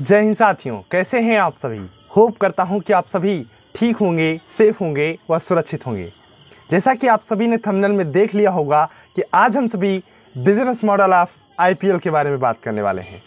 जय हिंद साथियों कैसे हैं आप सभी होप करता हूं कि आप सभी ठीक होंगे सेफ होंगे व सुरक्षित होंगे जैसा कि आप सभी ने थंबनेल में देख लिया होगा कि आज हम सभी बिजनेस मॉडल ऑफ आईपीएल के बारे में बात करने वाले हैं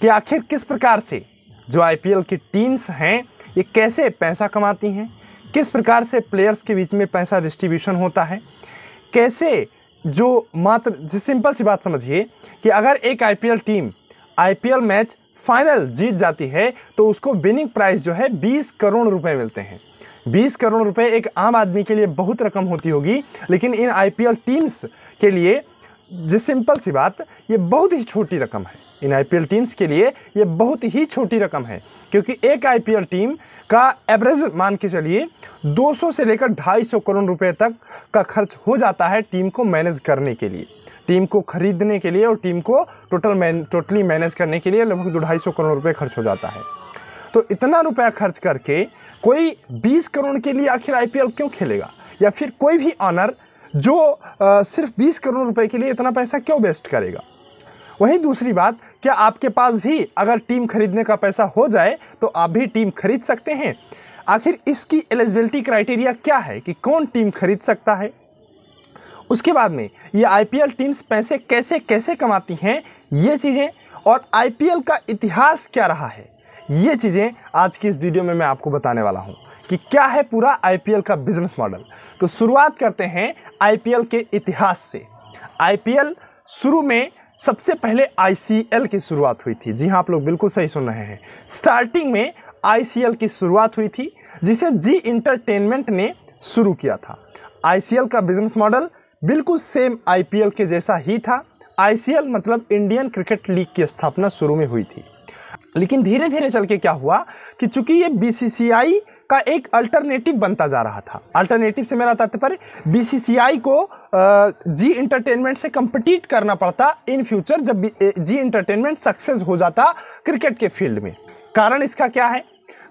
कि आखिर किस प्रकार से जो आईपीएल की टीम्स हैं ये कैसे पैसा कमाती हैं किस प्रकार से प्लेयर्स के बीच में पैसा डिस्ट्रीब्यूशन होता है कैसे जो मात्र सिंपल सी बात समझिए कि अगर एक IPL team IPL match final जीत जाती है तो उसको विनिंग प्राइस जो है बीस करोड़ रुपए मिलते हैं बीस करोड़ रुपए एक आम आदमी के लिए बहुत रकम होती होगी लेकिन इन आईपीएल टीम्स के लिए जिस सिंपल सी बात ये बहुत ही छोटी रकम है इन आईपीएल टीम्स के लिए ये बहुत ही छोटी रकम है क्योंकि एक आईपीएल टीम का एवरेज मान के चलिए 200 से लेकर 250 करोड़ रुपए तक का खर्च हो जाता है टीम को मैनेज करने के लिए टीम को खरीदने के लिए और टीम को टोटल मैन टोटली मैनेज करने के लिए लगभग दो ढाई सौ करोड़ रुपये खर्च हो जाता है तो इतना रुपया खर्च करके कोई बीस करोड़ के लिए आखिर आई क्यों खेलेगा या फिर कोई भी ऑनर जो आ, सिर्फ बीस करोड़ रुपये के लिए इतना पैसा क्यों वेस्ट करेगा वहीं दूसरी बात क्या आपके पास भी अगर टीम खरीदने का पैसा हो जाए तो आप भी टीम खरीद सकते हैं आखिर इसकी एलिजिबिलिटी क्राइटेरिया क्या है कि कौन टीम खरीद सकता है उसके बाद में ये आईपीएल टीम्स पैसे कैसे कैसे कमाती हैं ये चीज़ें और आईपीएल का इतिहास क्या रहा है ये चीज़ें आज की इस वीडियो में मैं आपको बताने वाला हूँ कि क्या है पूरा आईपीएल का बिजनेस मॉडल तो शुरुआत करते हैं आईपीएल के इतिहास से आईपीएल शुरू में सबसे पहले आईसीएल की शुरुआत हुई थी जी हाँ आप लोग बिल्कुल सही सुन रहे हैं स्टार्टिंग में आईसीएल की शुरुआत हुई थी जिसे जी इंटरटेनमेंट ने शुरू किया था आईसीएल का बिजनेस मॉडल बिल्कुल सेम आईपीएल के जैसा ही था आईसीएल मतलब इंडियन क्रिकेट लीग की स्थापना शुरू में हुई थी लेकिन धीरे धीरे चल के क्या हुआ कि चूंकि ये बी का एक अल्टरनेटिव बनता जा रहा था अल्टरनेटिव से मेरा तात्पर्य बी को जी इंटरटेनमेंट से कम्पटीट करना पड़ता इन फ्यूचर जब जी इंटरटेनमेंट सक्सेस हो जाता क्रिकेट के फील्ड में कारण इसका क्या है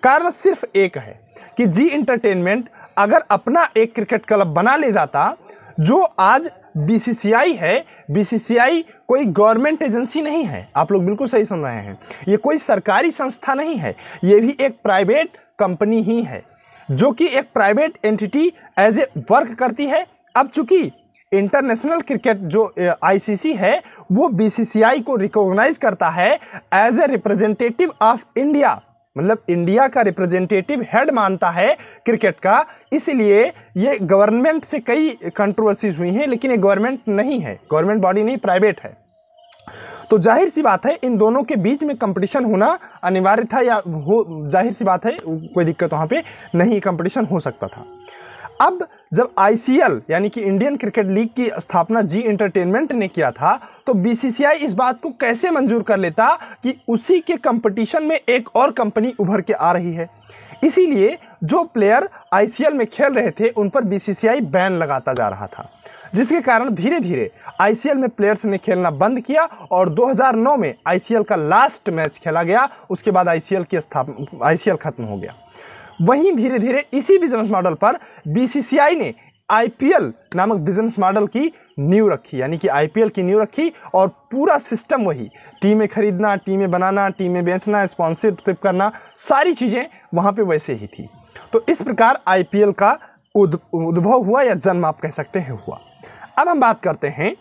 कारण सिर्फ एक है कि जी इंटरटेनमेंट अगर अपना एक क्रिकेट क्लब बना ले जाता जो आज बीसीसीआई है बीसीसीआई कोई गवर्नमेंट एजेंसी नहीं है आप लोग बिल्कुल सही सुन रहे हैं ये कोई सरकारी संस्था नहीं है ये भी एक प्राइवेट कंपनी ही है जो कि एक private entity as a work करती है अब चूंकि इंटरनेशनल क्रिकेट जो आईसीसी है वो बीसीसीआई को रिकॉग्नाइज करता है as a representative of India मतलब इंडिया का रिप्रेजेंटेटिव हेड मानता है क्रिकेट का इसलिए ये गवर्नमेंट से कई कंट्रोवर्सीज हुई हैं लेकिन ये गवर्नमेंट नहीं है गवर्नमेंट बॉडी नहीं प्राइवेट है तो जाहिर सी बात है इन दोनों के बीच में कंपटीशन होना अनिवार्य था या हो जाहिर सी बात है कोई दिक्कत वहाँ पे नहीं कंपटीशन हो सकता था अब जब आई यानी कि इंडियन क्रिकेट लीग की स्थापना जी एंटरटेनमेंट ने किया था तो बीसीसीआई इस बात को कैसे मंजूर कर लेता कि उसी के कंपटीशन में एक और कंपनी उभर के आ रही है इसीलिए जो प्लेयर आई में खेल रहे थे उन पर बीसीसीआई बैन लगाता जा रहा था जिसके कारण धीरे धीरे आई में प्लेयर्स ने खेलना बंद किया और 2009 में आई का लास्ट मैच खेला गया उसके बाद आई की स्थापना आई खत्म हो गया वहीं धीरे धीरे इसी बिजनेस मॉडल पर बी ने आई नामक बिजनेस मॉडल की न्यू रखी यानी कि आई की न्यू रखी और पूरा सिस्टम वही टीमें खरीदना टीमें बनाना टीमें बेचना स्पॉन्सरशिप करना सारी चीज़ें वहाँ पे वैसे ही थी तो इस प्रकार आई का उद, उद्भव हुआ या जन्म आप कह सकते हैं हुआ अब हम बात करते हैं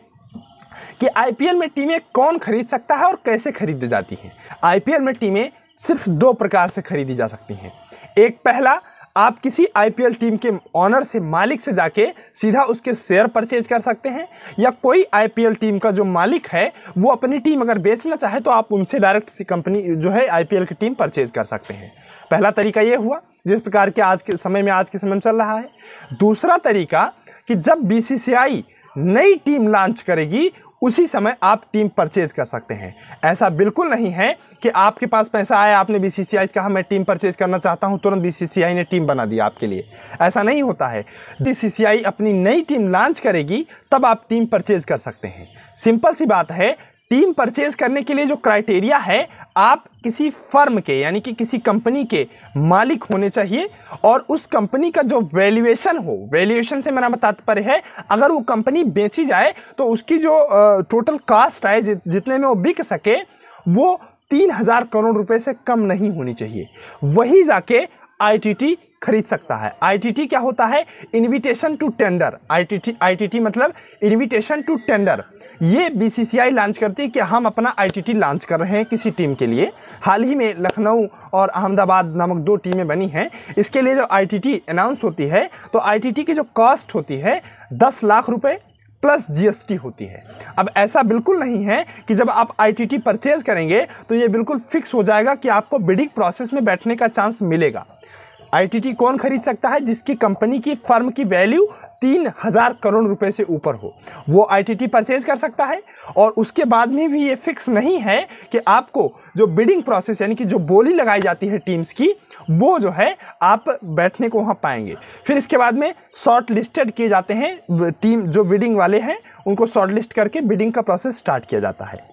कि आईपीएल में टीमें कौन खरीद सकता है और कैसे खरीदी जाती हैं आईपीएल में टीमें सिर्फ दो प्रकार से खरीदी जा सकती हैं एक पहला आप किसी आईपीएल टीम के ऑनर से मालिक से जाके सीधा उसके शेयर परचेज कर सकते हैं या कोई आईपीएल टीम का जो मालिक है वो अपनी टीम अगर बेचना चाहे तो आप उनसे डायरेक्ट कंपनी जो है आईपीएल की टीम परचेज कर सकते हैं पहला तरीका ये हुआ जिस प्रकार के आज के समय में आज के समय में चल रहा है दूसरा तरीका कि जब बी नई टीम लॉन्च करेगी उसी समय आप टीम परचेज कर सकते हैं ऐसा बिल्कुल नहीं है कि आपके पास पैसा आया आपने बी सी कहा मैं टीम परचेज करना चाहता हूँ तुरंत बी सी ने टीम बना दिया आपके लिए ऐसा नहीं होता है बी सी अपनी नई टीम लॉन्च करेगी तब आप टीम परचेज कर सकते हैं सिंपल सी बात है टीम परचेज करने के लिए जो क्राइटेरिया है आप किसी फर्म के यानी कि किसी कंपनी के मालिक होने चाहिए और उस कंपनी का जो वैल्यूएशन हो वैल्यूएशन से मेरा तात्पर्य है अगर वो कंपनी बेची जाए तो उसकी जो टोटल कास्ट आए जितने में वो बिक सके वो तीन हज़ार करोड़ रुपए से कम नहीं होनी चाहिए वही जाके आईटीटी खरीद सकता है आईटीटी क्या होता है invitation to tender ITT ITT मतलब इनविटेशन टू टेंडर ये बीसीसीआई लॉन्च करती है कि हम अपना आईटीटी लॉन्च कर रहे हैं किसी टीम के लिए हाल ही में लखनऊ और अहमदाबाद नामक दो टीमें बनी हैं इसके लिए जो आई अनाउंस होती है तो आई की जो कॉस्ट होती है दस लाख रुपये प्लस जीएसटी होती है अब ऐसा बिल्कुल नहीं है कि जब आप आईटीटी परचेज करेंगे तो ये बिल्कुल फिक्स हो जाएगा कि आपको बिडिंग प्रोसेस में बैठने का चांस मिलेगा आई कौन खरीद सकता है जिसकी कंपनी की फर्म की वैल्यू तीन हज़ार करोड़ रुपए से ऊपर हो वो आईटीटी परचेज कर सकता है और उसके बाद में भी ये फिक्स नहीं है कि आपको जो बिडिंग प्रोसेस यानी कि जो बोली लगाई जाती है टीम्स की वो जो है आप बैठने को वहाँ पाएंगे फिर इसके बाद में शॉर्ट लिस्टेड किए जाते हैं टीम जो बिडिंग वाले हैं उनको शॉर्ट लिस्ट करके बिडिंग का प्रोसेस स्टार्ट किया जाता है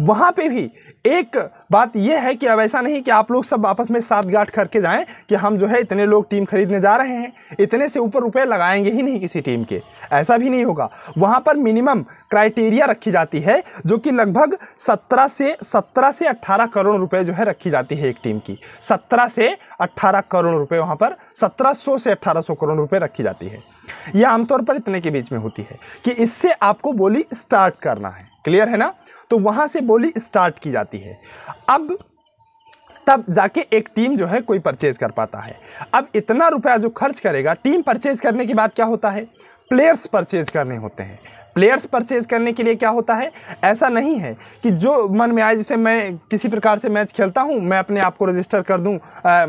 वहाँ पे भी एक बात यह है कि अब ऐसा नहीं कि आप लोग सब आपस में सात गाठ करके जाएं कि हम जो है इतने लोग टीम खरीदने जा रहे हैं इतने से ऊपर रुपए लगाएंगे ही नहीं किसी टीम के ऐसा भी नहीं होगा वहाँ पर मिनिमम क्राइटेरिया रखी जाती है जो कि लगभग सत्रह से सत्रह से अट्ठारह करोड़ रुपये जो है रखी जाती है एक टीम की सत्रह से अट्ठारह करोड़ रुपये वहाँ पर सत्रह से अट्ठारह करोड़ रुपये रखी जाती है यह आमतौर पर इतने के बीच में होती है कि इससे आपको बोली स्टार्ट करना है क्लियर है ना तो वहाँ से बोली स्टार्ट की जाती है अब तब जाके एक टीम जो है कोई परचेज़ कर पाता है अब इतना रुपया जो खर्च करेगा टीम परचेज़ करने के बाद क्या होता है प्लेयर्स परचेज़ करने होते हैं प्लेयर्स परचेज करने के लिए क्या होता है ऐसा नहीं है कि जो मन में आए जैसे मैं किसी प्रकार से मैच खेलता हूँ मैं अपने आप को रजिस्टर कर दूँ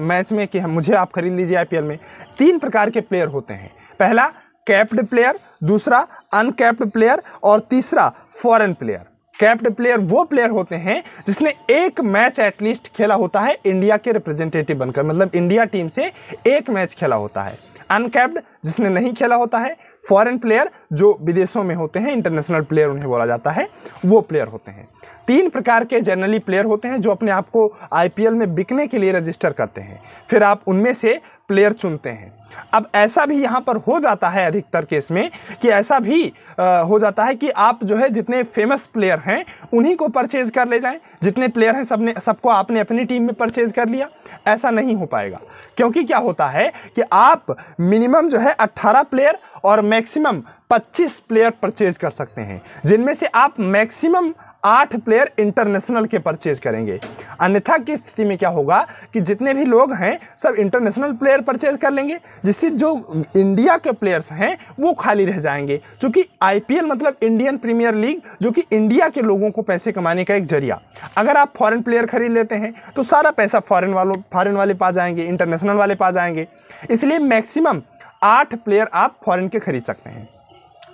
मैच में कि मुझे आप खरीद लीजिए आईपीएल में तीन प्रकार के प्लेयर होते हैं पहला कैप्ड प्लेयर दूसरा अनकैप्ड प्लेयर और तीसरा फॉरेन प्लेयर कैप्ड प्लेयर वो प्लेयर होते हैं जिसने एक मैच एटलीस्ट खेला होता है इंडिया के रिप्रेजेंटेटिव बनकर मतलब इंडिया टीम से एक मैच खेला होता है अनकैप्ड जिसने नहीं खेला होता है फॉरेन प्लेयर जो विदेशों में होते हैं इंटरनेशनल प्लेयर उन्हें बोला जाता है वो प्लेयर होते हैं तीन प्रकार के जनरली प्लेयर होते हैं जो अपने आप को आईपीएल में बिकने के लिए रजिस्टर करते हैं फिर आप उनमें से प्लेयर चुनते हैं अब ऐसा भी यहाँ पर हो जाता है अधिकतर केस में कि ऐसा भी आ, हो जाता है कि आप जो है जितने फेमस प्लेयर हैं उन्हीं को परचेज़ कर ले जाएं जितने प्लेयर हैं सबने सबको आपने अपनी टीम में परचेज़ कर लिया ऐसा नहीं हो पाएगा क्योंकि क्या होता है कि आप मिनिमम जो है 18 प्लेयर और मैक्सिमम 25 प्लेयर परचेज़ कर सकते हैं जिनमें से आप मैक्सिमम आठ प्लेयर इंटरनेशनल के परचेज करेंगे अन्यथा की स्थिति में क्या होगा कि जितने भी लोग हैं सब इंटरनेशनल प्लेयर परचेज कर लेंगे जिससे जो इंडिया के प्लेयर्स हैं वो खाली रह जाएंगे चूँकि आई मतलब इंडियन प्रीमियर लीग जो कि इंडिया के लोगों को पैसे कमाने का एक जरिया अगर आप फ़ॉरन प्लेयर खरीद लेते हैं तो सारा पैसा फॉरन वालों फ़ॉरन वाले पा जाएंगे इंटरनेशनल वाले पा जाएंगे इसलिए मैक्सिमम आठ प्लेयर आप फॉरेन के खरीद सकते हैं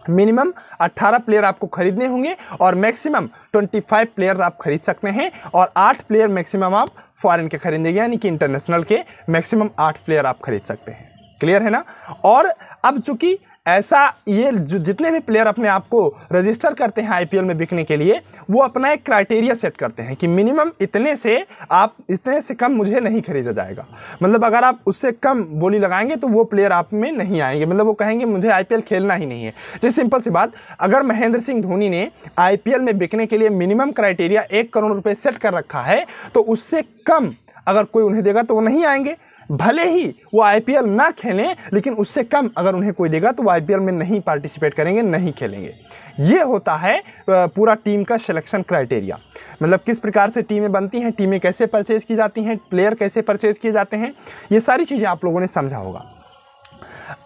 मिनिमम 18 प्लेयर आपको खरीदने होंगे और मैक्सिमम 25 प्लेयर आप खरीद सकते हैं और आठ प्लेयर मैक्सिमम आप फॉरेन के खरीदेंगे यानी कि इंटरनेशनल के मैक्सिमम आठ प्लेयर आप खरीद सकते हैं क्लियर है ना और अब चूंकि ऐसा ये जितने भी प्लेयर अपने आप को रजिस्टर करते हैं आईपीएल में बिकने के लिए वो अपना एक क्राइटेरिया सेट करते हैं कि मिनिमम इतने से आप इतने से कम मुझे नहीं खरीदा जाएगा मतलब अगर आप उससे कम बोली लगाएंगे तो वो प्लेयर आप में नहीं आएंगे मतलब वो कहेंगे मुझे आई खेलना ही नहीं है जिस सिंपल सी बात अगर महेंद्र सिंह धोनी ने आई में बिकने के लिए मिनिमम क्राइटेरिया एक करोड़ रुपये सेट कर रखा है तो उससे कम अगर कोई उन्हें देगा तो वो नहीं आएंगे भले ही वो आई ना खेलें लेकिन उससे कम अगर उन्हें कोई देगा तो वो आई में नहीं पार्टिसिपेट करेंगे नहीं खेलेंगे ये होता है पूरा टीम का सिलेक्शन क्राइटेरिया मतलब किस प्रकार से टीमें बनती हैं टीमें कैसे परचेज़ की जाती हैं प्लेयर कैसे परचेज़ किए जाते हैं ये सारी चीज़ें आप लोगों ने समझा होगा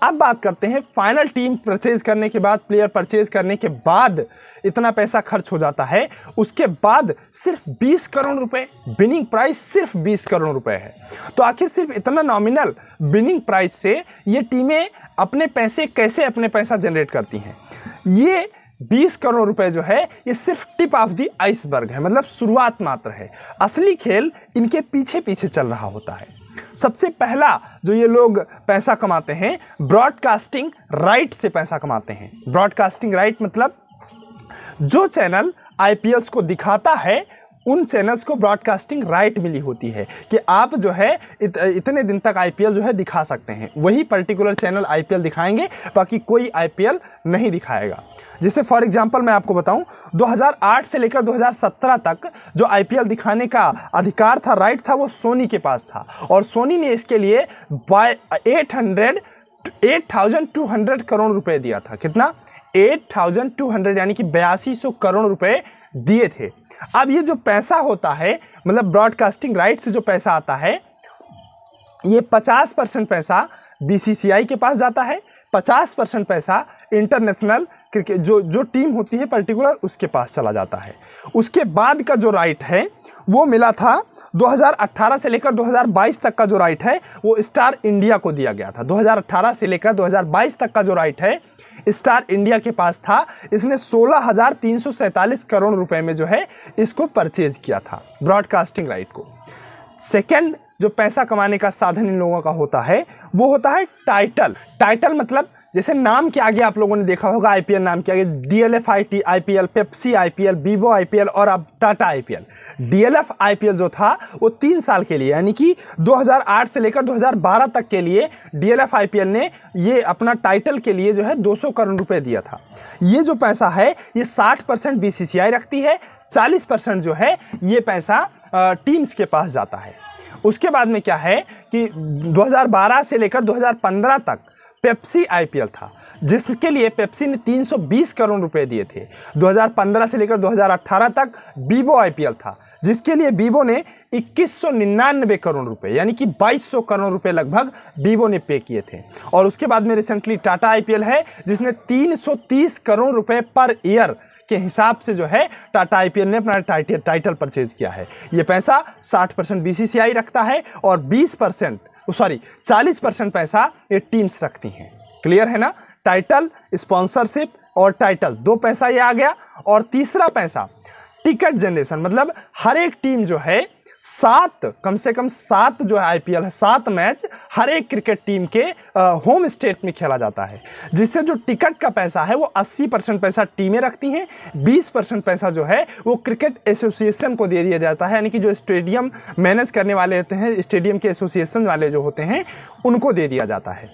अब बात करते हैं फाइनल टीम परचेज करने के बाद प्लेयर परचेज करने के बाद इतना पैसा खर्च हो जाता है उसके बाद सिर्फ 20 करोड़ रुपए बिनिंग प्राइस सिर्फ 20 करोड़ रुपए है तो आखिर सिर्फ इतना नॉमिनल बिनिंग प्राइस से ये टीमें अपने पैसे कैसे अपने पैसा जनरेट करती हैं ये 20 करोड़ रुपए जो है ये सिर्फ टिप ऑफ दी आइसबर्ग है मतलब शुरुआत मात्र है असली खेल इनके पीछे पीछे चल रहा होता है सबसे पहला जो ये लोग पैसा कमाते हैं ब्रॉडकास्टिंग राइट से पैसा कमाते हैं ब्रॉडकास्टिंग राइट मतलब जो चैनल आईपीएस को दिखाता है उन चैनल्स को ब्रॉडकास्टिंग राइट मिली होती है कि आप जो है इत, इतने दिन तक आई जो है दिखा सकते हैं वही पर्टिकुलर चैनल आई दिखाएंगे बाकी कोई आई नहीं दिखाएगा जैसे फॉर एग्जांपल मैं आपको बताऊं 2008 से लेकर 2017 तक जो आई दिखाने का अधिकार था राइट था वो सोनी के पास था और सोनी ने इसके लिए by eight hundred eight thousand two hundred crore रुपये दिया था कितना एट थाउजेंड टू हंड्रेड यानी कि बयासी सौ करोड़ रुपए दिए थे अब ये जो पैसा होता है मतलब ब्रॉडकास्टिंग राइट से जो पैसा आता है ये पचास परसेंट पैसा बीसीसीआई के पास जाता है पचास परसेंट पैसा इंटरनेशनल क्रिकेट जो जो टीम होती है पर्टिकुलर उसके पास चला जाता है उसके बाद का जो राइट है वो मिला था 2018 से लेकर 2022 तक का जो राइट है वो स्टार इंडिया को दिया गया था 2018 से लेकर 2022 तक का जो राइट है स्टार इंडिया के पास था इसने सोलह करोड़ रुपए में जो है इसको परचेज किया था ब्रॉडकास्टिंग राइट को सेकेंड जो पैसा कमाने का साधन इन लोगों का होता है वो होता है टाइटल टाइटल मतलब जैसे नाम के आगे आप लोगों ने देखा होगा आईपीएल नाम के आगे DLF IPL Pepsi IPL Vivo IPL और अब टाटा आईपीएल डीएलएफ आईपीएल जो था वो तीन साल के लिए यानी कि 2008 से लेकर 2012 तक के लिए डीएलएफ आईपीएल ने ये अपना टाइटल के लिए जो है 200 करोड़ रुपये दिया था ये जो पैसा है ये साठ परसेंट बी रखती है चालीस परसेंट जो है ये पैसा टीम्स के पास जाता है उसके बाद में क्या है कि 2012 से लेकर 2015 तक पेप्सी आईपीएल था जिसके लिए पेप्सी ने 320 करोड़ रुपए दिए थे 2015 से लेकर 2018 तक बीबो आईपीएल था जिसके लिए बीबो ने इक्कीस करोड़ रुपए यानी कि 2200 करोड़ रुपए लगभग बीबो ने पे किए थे और उसके बाद में रिसेंटली टाटा आईपीएल है जिसने 330 करोड़ रुपए पर ईयर के हिसाब से जो है टाटा आईपीएल ने अपना टाइटल परचेज किया है ये पैसा 60 परसेंट बी रखता है और 20 परसेंट सॉरी 40 परसेंट पैसा ये टीम्स रखती हैं क्लियर है ना टाइटल स्पॉन्सरशिप और टाइटल दो पैसा ये आ गया और तीसरा पैसा टिकट जनरेशन मतलब हर एक टीम जो है सात कम से कम सात जो है आई है सात मैच हर एक क्रिकेट टीम के आ, होम स्टेट में खेला जाता है जिससे जो टिकट का पैसा है वो 80 परसेंट पैसा टीमें रखती हैं 20 परसेंट पैसा जो है वो क्रिकेट एसोसिएशन को दे दिया जाता है यानी कि जो स्टेडियम मैनेज करने वाले होते हैं स्टेडियम के एसोसिएशन वाले जो होते हैं उनको दे दिया जाता है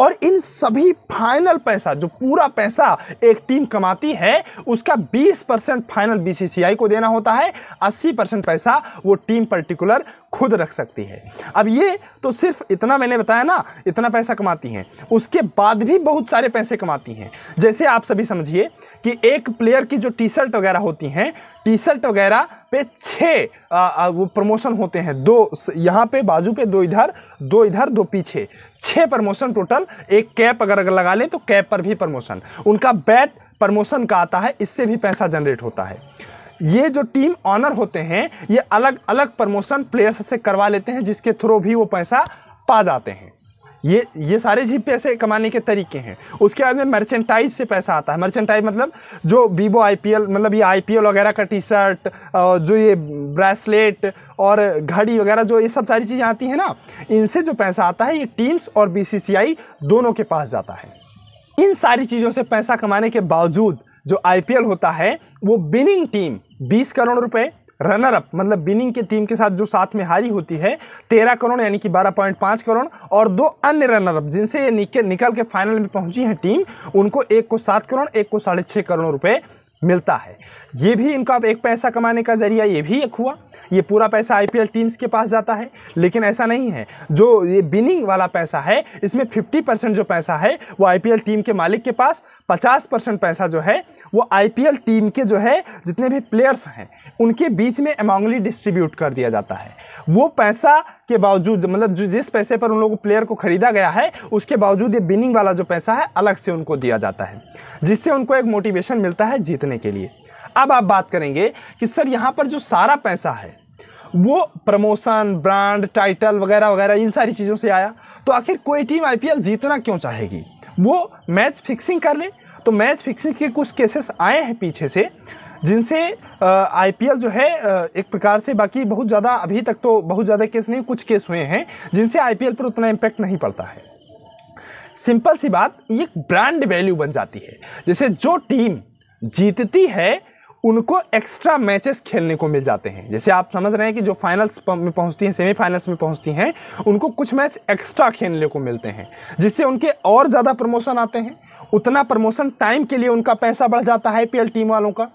और इन सभी फाइनल पैसा जो पूरा पैसा एक टीम कमाती है उसका 20 परसेंट फाइनल बीसीसीआई को देना होता है 80 परसेंट पैसा वो टीम पर्टिकुलर खुद रख सकती है अब ये तो सिर्फ इतना मैंने बताया ना इतना पैसा कमाती हैं उसके बाद भी बहुत सारे पैसे कमाती हैं जैसे आप सभी समझिए कि एक प्लेयर की जो टी शर्ट वगैरह होती हैं टी शर्ट वगैरह पे छः वो प्रमोशन होते हैं दो यहाँ पे बाजू पे दो इधर दो इधर दो पीछे छः प्रमोशन टोटल एक कैप अगर अगर लगा लें तो कैप पर भी प्रमोशन उनका बैट प्रमोशन का आता है इससे भी पैसा जनरेट होता है ये जो टीम ऑनर होते हैं ये अलग अलग प्रमोशन प्लेयर्स से करवा लेते हैं जिसके थ्रू भी वो पैसा पा जाते हैं ये ये सारे जी पैसे कमाने के तरीके हैं उसके बाद में मर्चेंटाइज से पैसा आता है मर्चेंटाइज मतलब जो वीवो आई मतलब ये आई वगैरह का टी शर्ट जो ये ब्रेसलेट और घड़ी वगैरह जो ये सब सारी चीज़ें आती हैं ना इनसे जो पैसा आता है ये टीम्स और बी दोनों के पास जाता है इन सारी चीज़ों से पैसा कमाने के बावजूद जो आई होता है वो विनिंग टीम 20 करोड़ रुपए रनर अप मतलब विनिंग के टीम के साथ जो साथ में हारी होती है तेरह करोड़ यानी कि बारह पॉइंट पाँच करोड़ और दो अन्य रनर अप जिनसे ये निकल के फाइनल में पहुंची है टीम उनको एक को सात करोड़ एक को साढ़े छः करोड़ रुपए मिलता है ये भी इनका अब एक पैसा कमाने का ज़रिया ये भी एक हुआ ये पूरा पैसा आईपीएल टीम्स के पास जाता है लेकिन ऐसा नहीं है जो ये बिनिंग वाला पैसा है इसमें 50 परसेंट जो पैसा है वो आईपीएल टीम के मालिक के पास 50 परसेंट पैसा जो है वो आईपीएल टीम के जो है जितने भी प्लेयर्स हैं उनके बीच में अमांगली डिस्ट्रीब्यूट कर दिया जाता है वो पैसा के बावजूद मतलब जो जिस पैसे पर उन लोगों प्लेयर को खरीदा गया है उसके बावजूद ये बिनिंग वाला जो पैसा है अलग से उनको दिया जाता है जिससे उनको एक मोटिवेशन मिलता है जीतने के लिए अब आप बात करेंगे कि सर यहाँ पर जो सारा पैसा है वो प्रमोशन ब्रांड टाइटल वगैरह वगैरह इन सारी चीज़ों से आया तो आखिर कोई टीम आई जीतना क्यों चाहेगी वो मैच फिक्सिंग कर ले तो मैच फिक्सिंग के कुछ केसेस आए हैं पीछे से जिनसे आईपीएल जो है एक प्रकार से बाकी बहुत ज़्यादा अभी तक तो बहुत ज़्यादा केस नहीं कुछ केस हुए हैं जिनसे आईपीएल पर उतना इम्पैक्ट नहीं पड़ता है सिंपल सी बात ये ब्रांड वैल्यू बन जाती है जैसे जो टीम जीतती है उनको एक्स्ट्रा मैचेस खेलने को मिल जाते हैं जैसे आप समझ रहे हैं कि जो फाइनल्स में पहुंचती हैं सेमीफाइनल्स में पहुंचती हैं उनको कुछ मैच एक्स्ट्रा खेलने को मिलते हैं जिससे उनके और ज़्यादा प्रमोशन आते हैं उतना प्रमोशन टाइम के लिए उनका पैसा बढ़ जाता है आई टीम वालों का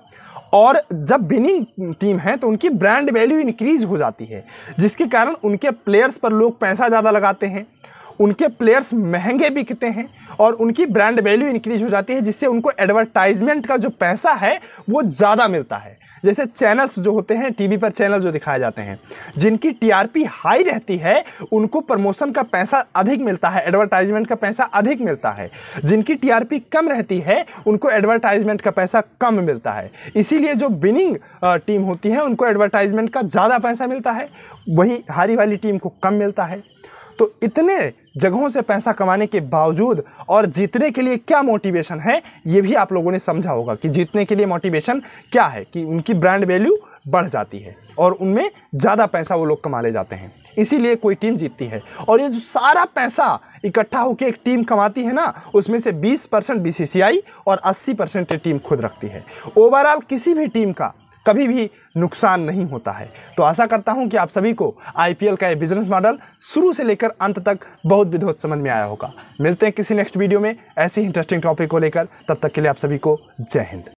और जब विनिंग टीम है तो उनकी ब्रांड वैल्यू इंक्रीज हो जाती है जिसके कारण उनके प्लेयर्स पर लोग पैसा ज़्यादा लगाते हैं उनके प्लेयर्स महंगे बिकते हैं और उनकी ब्रांड वैल्यू इंक्रीज हो जाती है जिससे उनको एडवर्टाइजमेंट का जो पैसा है वो ज़्यादा मिलता है जैसे चैनल्स जो होते हैं टीवी पर चैनल जो दिखाए जाते हैं जिनकी टीआरपी हाई रहती है उनको प्रमोशन का पैसा अधिक मिलता है एडवर्टाइजमेंट का पैसा अधिक मिलता है जिनकी टीआरपी कम रहती है उनको एडवर्टाइजमेंट का पैसा कम मिलता है इसीलिए जो विनिंग टीम होती है उनको एडवर्टाइजमेंट का ज़्यादा पैसा मिलता है वहीं हारी वाली टीम को कम मिलता है तो इतने जगहों से पैसा कमाने के बावजूद और जीतने के लिए क्या मोटिवेशन है ये भी आप लोगों ने समझा होगा कि जीतने के लिए मोटिवेशन क्या है कि उनकी ब्रांड वैल्यू बढ़ जाती है और उनमें ज़्यादा पैसा वो लोग कमा ले जाते हैं इसीलिए कोई टीम जीतती है और ये जो सारा पैसा इकट्ठा होकर एक टीम कमाती है ना उसमें से 20 परसेंट बी और 80 परसेंट टीम खुद रखती है ओवरऑल किसी भी टीम का कभी भी नुकसान नहीं होता है तो आशा करता हूँ कि आप सभी को आईपीएल का ये बिजनेस मॉडल शुरू से लेकर अंत तक बहुत विधोत समझ में आया होगा मिलते हैं किसी नेक्स्ट वीडियो में ऐसी इंटरेस्टिंग टॉपिक को लेकर तब तक के लिए आप सभी को जय हिंद